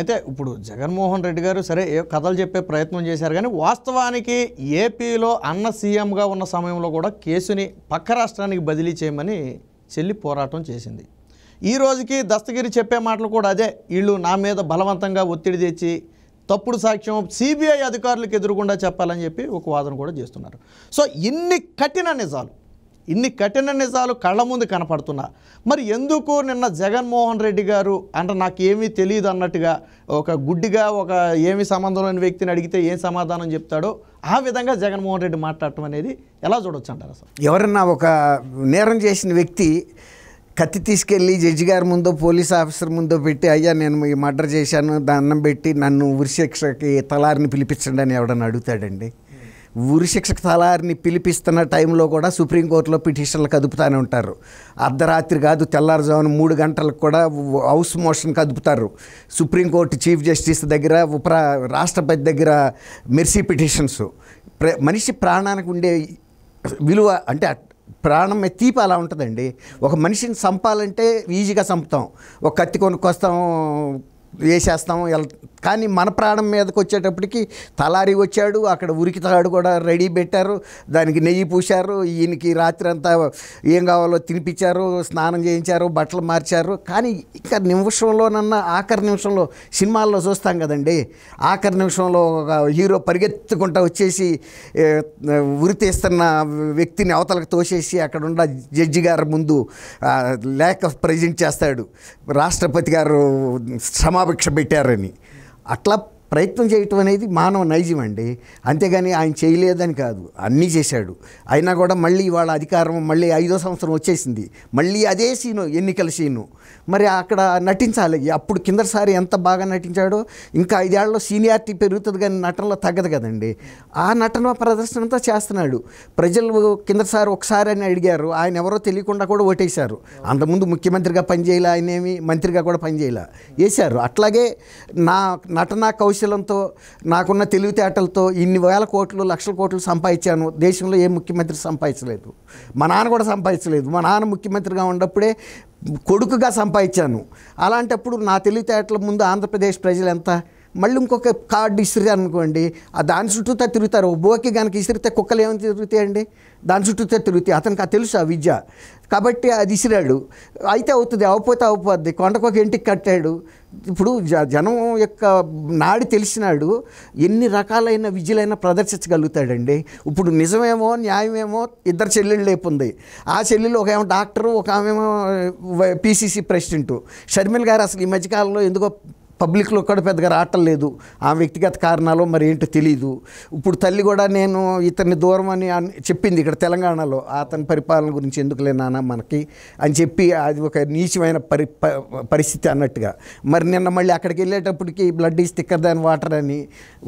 అయితే ఇప్పుడు జగన్మోహన్ రెడ్డి గారు సరే ఏ కథలు చెప్పే ప్రయత్నం చేశారు కానీ వాస్తవానికి ఏపీలో అన్న సీఎంగా ఉన్న సమయంలో కూడా కేసుని పక్క రాష్ట్రానికి బదిలీ చేయమని చెల్లి పోరాటం చేసింది ఈ రోజుకి దస్తగిరి చెప్పే మాటలు కూడా అదే వీళ్ళు నా మీద బలవంతంగా ఒత్తిడి తెచ్చి తప్పుడు సాక్ష్యం సిబిఐ అధికారులకు ఎదురుకుండా చెప్పాలని చెప్పి ఒక వాదన కూడా చేస్తున్నారు సో ఇన్ని కఠిన నిజాలు ఇన్ని కఠిన నిజాలు కళ్ళ ముందు కనపడుతున్నా మరి ఎందుకు నిన్న జగన్మోహన్ రెడ్డి గారు అంటే నాకు ఏమీ తెలియదు అన్నట్టుగా ఒక గుడ్డిగా ఒక ఏమి సంబంధం లేని వ్యక్తిని అడిగితే ఏం సమాధానం చెప్తాడో ఆ విధంగా జగన్మోహన్ రెడ్డి మాట్లాడటం అనేది ఎలా చూడొచ్చు అంటారు అసలు ఎవరన్నా ఒక నేరం చేసిన వ్యక్తి కత్తి తీసుకెళ్ళి జడ్జి గారి ముందు పోలీస్ ఆఫీసర్ ముందో పెట్టి అయ్యా నేను ఈ మర్డర్ చేశాను దాన్నం పెట్టి నన్ను ఉరిశిక్షకి తలారిని పిలిపించండి అని ఎవడన్నా అడుగుతాడండి ఉరిశిక్ష తలారిని పిలిపిస్తున్న టైంలో కూడా సుప్రీంకోర్టులో పిటిషన్లు కదుపుతూనే ఉంటారు అర్ధరాత్రి కాదు తెల్లారుజామున మూడు గంటలకు కూడా హౌస్ మోషన్ కదుపుతారు సుప్రీంకోర్టు చీఫ్ జస్టిస్ దగ్గర ఉపరా రాష్ట్రపతి దగ్గర మెర్సీ పిటిషన్స్ మనిషి ప్రాణానికి ఉండే విలువ అంటే ప్రాణం తీపి అలా ఉంటుందండి ఒక మనిషిని చంపాలంటే ఈజీగా చంపుతాం ఒక కత్తి కొనుక్కొస్తాం వేసేస్తాం కానీ మన ప్రాణం మీదకి వచ్చేటప్పటికి తలారి వచ్చాడు అక్కడ ఉరికి తలాడు కూడా రెడీ పెట్టారు దానికి నెయ్యి పూశారు ఈయనకి రాత్రి అంతా ఏం కావాలో తినిపించారు స్నానం చేయించారు బట్టలు మార్చారు కానీ ఇంకా నిమిషంలోనన్నా ఆఖరి నిమిషంలో సినిమాల్లో చూస్తాం కదండి ఆఖరి నిమిషంలో ఒక హీరో పరిగెత్తుకుంటా వచ్చేసి ఉరితీస్తున్న వ్యక్తిని అవతలకు తోసేసి అక్కడ ఉన్న జడ్జి గారి ముందు లేక ప్రజెంట్ చేస్తాడు రాష్ట్రపతి గారు శ్రమ క్షమాభిక్ష పెట్టారని అట్లా ప్రయత్నం చేయటం అనేది మానవ నైజం అండి అంతేగాని ఆయన చేయలేదని కాదు అన్నీ చేశాడు అయినా కూడా మళ్ళీ వాళ్ళ అధికారం మళ్ళీ ఐదో సంవత్సరం వచ్చేసింది మళ్ళీ అదే సీను ఎన్నికల సీను మరి అక్కడ నటించాలి అప్పుడు కిందసారి ఎంత బాగా నటించాడో ఇంకా ఐదేళ్లలో సీనియారిటీ పెరుగుతుంది కానీ నటనలో తగ్గదు కదండి ఆ నటన ప్రదర్శన అంతా చేస్తున్నాడు ప్రజలు కిందసారి ఒకసారి అని అడిగారు ఆయన ఎవరో తెలియకుండా కూడా ఓటేశారు అంతకుముందు ముఖ్యమంత్రిగా పనిచేయాలి ఆయనేమి మంత్రిగా కూడా పనిచేయాలి వేశారు అట్లాగే నా నటన కౌశ పరిశీలనతో నాకున్న తెలివితేటలతో ఇన్ని వేల కోట్లు లక్షల కోట్లు సంపాదించాను దేశంలో ఏ ముఖ్యమంత్రి సంపాదించలేదు మా నాన్న కూడా సంపాదించలేదు మా నాన్న ముఖ్యమంత్రిగా ఉన్నప్పుడే కొడుకుగా సంపాదించాను అలాంటప్పుడు నా తెలివితేటల ముందు ఆంధ్రప్రదేశ్ ప్రజలు ఎంత మళ్ళీ ఇంకొక కార్డు ఇసిరితే అనుకోండి ఆ దాని చుట్టూతో తిరుగుతారు బోకి కనుక ఇసిరితే కుక్కలు ఏమైనా తిరుగుతాయండి దాని చుట్టూతో తిరుగుతాయి అతనికి ఆ తెలుసు ఆ విద్య కాబట్టి అది ఇసిరాడు అయితే అవుతుంది అవపోతే అవపోద్ది కొండకొక ఇంటికి కట్టాడు ఇప్పుడు జ జనం యొక్క నాడి తెలిసినాడు ఎన్ని రకాలైన విద్యలైనా ప్రదర్శించగలుగుతాడండి ఇప్పుడు నిజమేమో న్యాయమేమో ఇద్దరు చెల్లెళ్ళు లేపుంది ఆ చెల్లెలు ఒక ఏమో డాక్టరు ఒక ఆమెమో పీసీసీ ప్రెసిడెంటు షర్మిల్ గారు అసలు ఈ మధ్యకాలంలో ఎందుకో పబ్లిక్లో కూడా పెద్దగా రావటం లేదు ఆ వ్యక్తిగత కారణాలు మరి ఏంటో తెలియదు ఇప్పుడు తల్లి కూడా నేను ఇతన్ని దూరం అని చెప్పింది ఇక్కడ తెలంగాణలో అతని పరిపాలన గురించి ఎందుకులే నాన్న మనకి అని చెప్పి అది ఒక నీచమైన పరి పరిస్థితి అన్నట్టుగా మరి నిన్న మళ్ళీ అక్కడికి వెళ్ళేటప్పటికి blood is thicker than water అని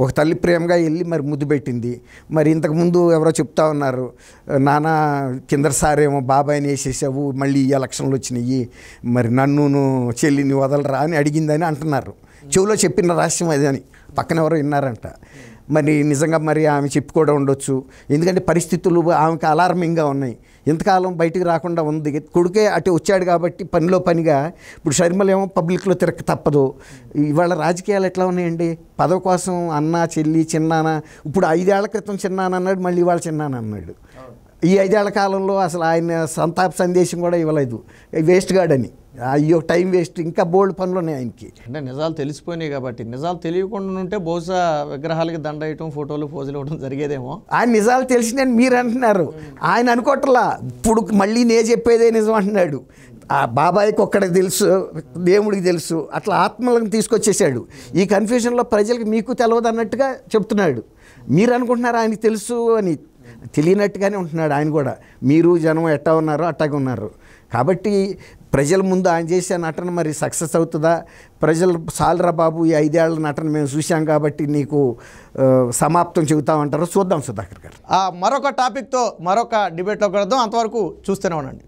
ఒక తల్లి ప్రేమగా వెళ్ళి మరి ముద్దు పెట్టింది మరి ఇంతకుముందు ఎవరో చెప్తా ఉన్నారు నాన్న సారేమో బాబాయ్ని వేసేసావు మళ్ళీ ఈ ఎలక్షన్లు వచ్చినాయి మరి నన్ను చెల్లిని వదలరా అని అడిగిందని అంటున్నారు చెవులో చెప్పిన రహస్యం అది అని పక్కన ఎవరో విన్నారంట మరి నిజంగా మరి ఆమె చెప్పుకోవడం ఉండొచ్చు ఎందుకంటే పరిస్థితులు ఆమెకు అలార్మింగ్గా ఉన్నాయి ఇంతకాలం బయటికి రాకుండా ఉంది కొడుకే అటు వచ్చాడు కాబట్టి పనిలో పనిగా ఇప్పుడు షర్మలు ఏమో పబ్లిక్లో తిరగ తప్పదు ఇవాళ రాజకీయాలు ఎట్లా ఉన్నాయండి పదవి కోసం అన్న చెల్లి చిన్నాన ఇప్పుడు ఐదేళ్ల క్రితం చిన్నాన అన్నాడు మళ్ళీ ఇవాళ చిన్నాన అన్నాడు ఈ ఐదేళ్ల కాలంలో అసలు ఆయన సంతాప సందేశం కూడా ఇవ్వలేదు వేస్ట్ గార్డ్ అని అయ్యో టైం వేస్ట్ ఇంకా బోల్డ్ పనులు ఉన్నాయి ఆయనకి అంటే నిజాలు తెలిసిపోయినాయి కాబట్టి నిజాలు తెలియకుండా ఉంటే బహుశా విగ్రహాలకి దండ వేయటం ఫోటోలు పోజులు ఇవ్వడం జరిగేదేమో ఆయన నిజాలు తెలిసిన మీరు అంటున్నారు ఆయన అనుకోవట్లా ఇప్పుడు మళ్ళీ నే చెప్పేదే నిజం అంటున్నాడు ఆ బాబాయ్కి ఒక్కడికి తెలుసు దేవుడికి తెలుసు అట్లా ఆత్మలను తీసుకొచ్చేసాడు ఈ కన్ఫ్యూజన్లో ప్రజలకు మీకు తెలవదు అన్నట్టుగా చెప్తున్నాడు మీరు అనుకుంటున్నారు ఆయనకి తెలుసు అని తెలియనట్టుగానే ఉంటున్నాడు ఆయన కూడా మీరు జనం ఎట్టా ఉన్నారో అట్టాగా ఉన్నారు కాబట్టి ప్రజల ముందు ఆయన చేసే నటన మరి సక్సెస్ అవుతుందా ప్రజలు సాలరా బాబు ఈ ఐదేళ్ల నటన మేము చూసాం కాబట్టి నీకు సమాప్తం చెబుతామంటారో చూద్దాం సుధాకర్ గారు మరొక టాపిక్తో మరొక డిబేట్లో కడదాం అంతవరకు చూస్తూనే ఉండండి